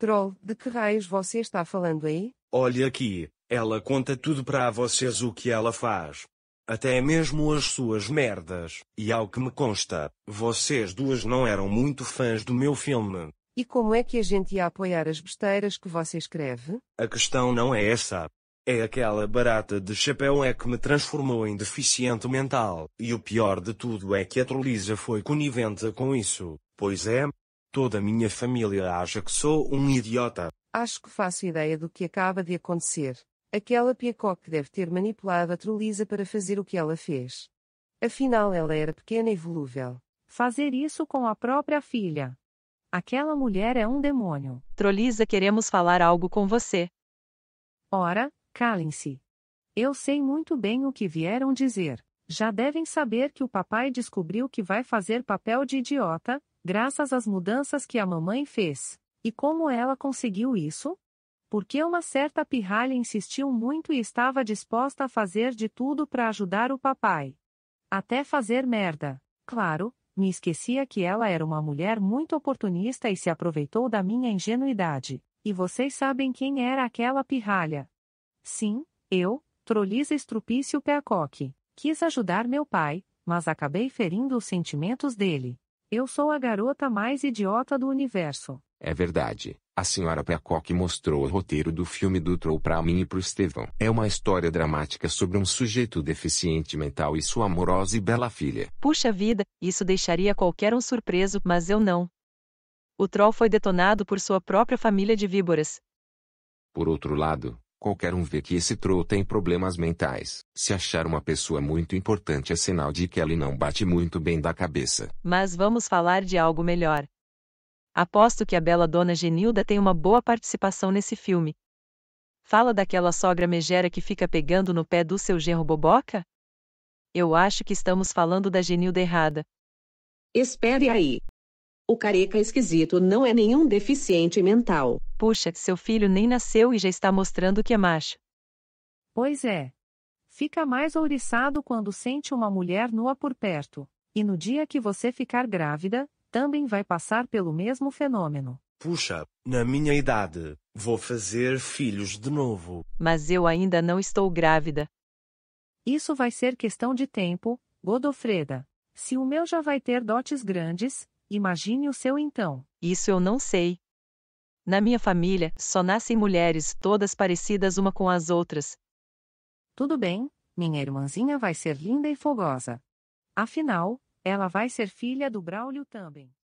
Troll, de que raios você está falando aí? Olha aqui, ela conta tudo para vocês o que ela faz. Até mesmo as suas merdas. E ao que me consta, vocês duas não eram muito fãs do meu filme. E como é que a gente ia apoiar as besteiras que você escreve? A questão não é essa. É aquela barata de chapéu é que me transformou em deficiente mental. E o pior de tudo é que a Troliza foi conivente com isso. Pois é, Toda a minha família acha que sou um idiota. Acho que faço ideia do que acaba de acontecer. Aquela Piacock deve ter manipulado a Trulisa para fazer o que ela fez. Afinal, ela era pequena e volúvel. Fazer isso com a própria filha. Aquela mulher é um demônio. Trolisa, queremos falar algo com você. Ora, calem-se. Eu sei muito bem o que vieram dizer. Já devem saber que o papai descobriu que vai fazer papel de idiota, graças às mudanças que a mamãe fez. E como ela conseguiu isso? Porque uma certa pirralha insistiu muito e estava disposta a fazer de tudo para ajudar o papai. Até fazer merda. Claro, me esquecia que ela era uma mulher muito oportunista e se aproveitou da minha ingenuidade. E vocês sabem quem era aquela pirralha? Sim, eu, Trolisa Estrupício Peacock, quis ajudar meu pai, mas acabei ferindo os sentimentos dele. Eu sou a garota mais idiota do universo. É verdade. A senhora Peacock mostrou o roteiro do filme do Troll para mim e para o Estevão. É uma história dramática sobre um sujeito deficiente mental e sua amorosa e bela filha. Puxa vida, isso deixaria qualquer um surpreso, mas eu não. O Troll foi detonado por sua própria família de víboras. Por outro lado, Qualquer um vê que esse troll tem problemas mentais. Se achar uma pessoa muito importante é sinal de que ela não bate muito bem da cabeça. Mas vamos falar de algo melhor. Aposto que a bela dona Genilda tem uma boa participação nesse filme. Fala daquela sogra megera que fica pegando no pé do seu genro boboca? Eu acho que estamos falando da Genilda errada. Espere aí. O careca esquisito não é nenhum deficiente mental. Puxa, seu filho nem nasceu e já está mostrando que é macho. Pois é. Fica mais ouriçado quando sente uma mulher nua por perto. E no dia que você ficar grávida, também vai passar pelo mesmo fenômeno. Puxa, na minha idade, vou fazer filhos de novo. Mas eu ainda não estou grávida. Isso vai ser questão de tempo, Godofreda. Se o meu já vai ter dotes grandes, Imagine o seu então. Isso eu não sei. Na minha família, só nascem mulheres, todas parecidas uma com as outras. Tudo bem, minha irmãzinha vai ser linda e fogosa. Afinal, ela vai ser filha do Braulio também.